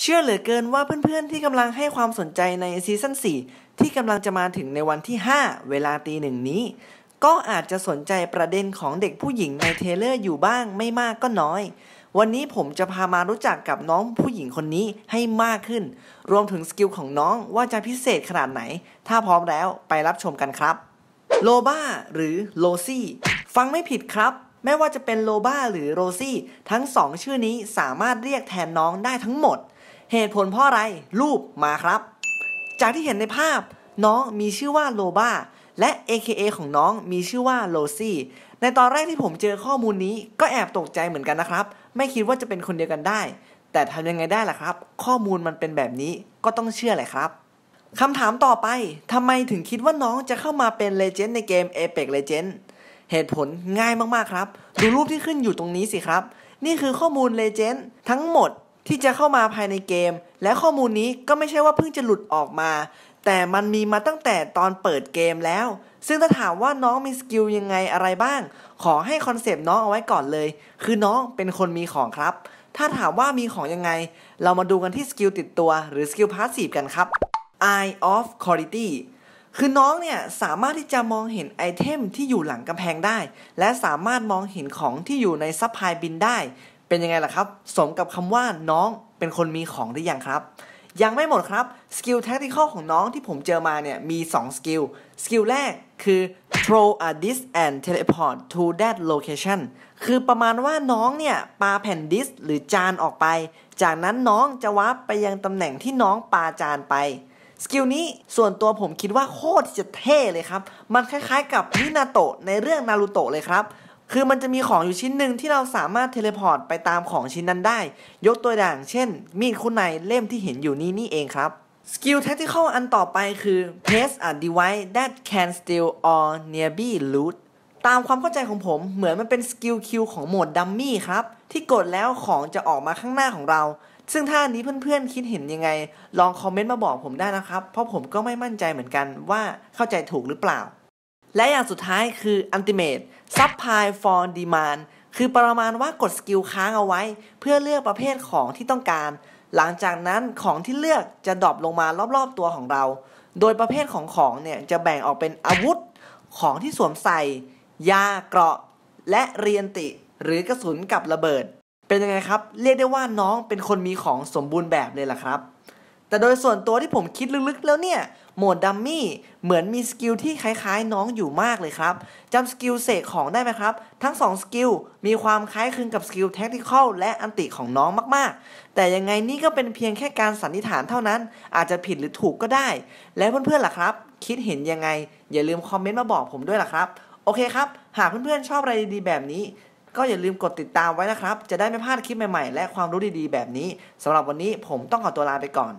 เชื่อเหลือเกินว่าเพื่อนๆที่กำลังให้ความสนใจในซีซั่น 4 ที่กำลังจะมาถึงในวันที่ 5 เวลาตีหนึ่งนี้ ก็อาจจะสนใจประเด็นของเด็กผู้หญิงในเทเลอร์อยู่บ้างไม่มากก็น้อย วันนี้ผมจะพามารู้จักกับน้องผู้หญิงคนนี้ให้มากขึ้น รวมถึงสกิลของน้องว่าจะพิเศษขนาดไหน ถ้าพร้อมแล้ว ไปรับชมกันครับโลบ้าหรือโลซี่ฟังไม่ผิดครับไม่ว่าจะเป็นโลบ้าหรือโรซี่ทั้งสองชื่อนี้สามารถเรียกแทนน้องได้ทั้งหมดเหตุผลเพราะอะไร รูปมาครับ จากที่เห็นในภาพ น้องมีชื่อว่าโลบ้าและ AKA ของน้องมีชื่อว่าโลซี่ในตอนแรกที่ผมเจอข้อมูลนี้ ก็แอบตกใจเหมือนกันนะครับ ไม่คิดว่าจะเป็นคนเดียวกันได้ แต่ทำยังไงได้ล่ะครับ ข้อมูลมันเป็นแบบนี้ก็ต้องเชื่อแหละครับคำถามต่อไปทำไมถึงคิดว่าน้องจะเข้ามาเป็นเลเจนด์ในเกม Apex Legends เหตุผลง่ายมากๆครับ ดูรูปที่ขึ้นอยู่ตรงนี้สิครับ นี่คือข้อมูลเลเจนด์ทั้งหมดที่จะเข้ามาภายในเกม และข้อมูลนี้ก็ไม่ใช่ว่าเพิ่งจะหลุดออกมา แต่มันมีมาตั้งแต่ตอนเปิดเกมแล้ว ซึ่งถ้าถามว่าน้องมีสกิลยังไงอะไรบ้าง ขอให้คอนเซปต์น้องเอาไว้ก่อนเลย คือน้องเป็นคนมีของครับ ถ้าถามว่ามีของยังไง เรามาดูกันที่สกิลติดตัวหรือสกิลพาสซีฟกันครับ Eye of Quality คือน้องเนี่ยสามารถที่จะมองเห็นไอเทม ที่อยู่หลังกำแพงได้ และสามารถมองเห็นของที่อยู่ในซัพพลายบินได้เป็นยังไงล่ะครับ สมกับคำว่าน้องเป็นคนมีของหรือยังครับ ยังไม่หมดครับ สกิลแท็กติคอลของน้องที่ผมเจอมาเนี่ยมี 2 สกิล สกิลแรกคือ throw a d i s c and teleport to that location คือประมาณว่าน้องเนี่ยปาแผ่นดิสหรือจานออกไป จากนั้นน้องจะวาร์ไปยังตำแหน่งที่น้องปาจานไป สกิลนี้ส่วนตัวผมคิดว่าโคตรจะเท่เลยครับ มันคล้าย ๆกับนินาโตะในเรื่องนารูโตะเลยครับคือมันจะมีของอยู่ชิ้นหนึ่งที่เราสามารถเทเลพอร์ตไปตามของชิ้นนั้นได้ ยกตัวอย่างเช่นมีดคุณานเล่มที่เห็นอยู่นี้นี่เองครับสกิล t ที่เข้าอันต่อไปคือ paste a device that can steal or nearby loot ตามความเข้าใจของผมเหมือนมันเป็นสกิลคิวของโหมดดัมมี่ครับ ที่กดแล้วของจะออกมาข้างหน้าของเรา ซึ่งท่านี้เพื่อนๆคิดเห็นยังไง ลองคอมเมนต์มาบอกผมได้นะครับ เพราะผมก็ไม่มั่นใจเหมือนกันว่าเข้าใจถูกหรือเปล่าและอย่างสุดท้ายคือ u l t ติเมตซับไพ y ฟอ r ด e ม a นคือประมาณว่ากดสกิลค้างเอาไว้เพื่อเลือกประเภทของที่ต้องการ หลังจากนั้นของที่เลือกจะดรอปลงมารอบๆตัวของเรา โดยประเภทของของเนี่ยจะแบ่งออกเป็นอาวุธของที่สวมใส่ยาเกราะและเรียนติหรือกระสุนกับระเบิด เป็นยังไงครับ เรียกได้ว่าน้องเป็นคนมีของสมบูรณ์แบบเลยล่ะครับแต่โดยส่วนตัวที่ผมคิด ลึกๆ แล้วเนี่ย โหมดดัมมี่ เหมือนมีสกิลที่คล้ายๆน้องอยู่มากเลยครับ จำสกิลเสกของได้ไหมครับ ทั้ง 2 สกิลมีความคล้ายคลึงกับสกิลแท็กติคอลและอันติของน้องมากๆ แต่ยังไงนี่ก็เป็นเพียงแค่การสันนิษฐานเท่านั้น อาจจะผิดหรือถูกก็ได้ และเพื่อนๆล่ะครับ คิดเห็นยังไง อย่าลืมคอมเมนต์มาบอกผมด้วยล่ะครับ โอเคครับ หากเพื่อนๆชอบอะไรดีๆแบบนี้ ก็อย่าลืมกดติดตามไว้นะครับ จะได้ไม่พลาดคลิปใหม่ๆ และความรู้ดีๆ แบบนี้สำหรับวันนี้ผมต้องขอตัวลาไปก่อน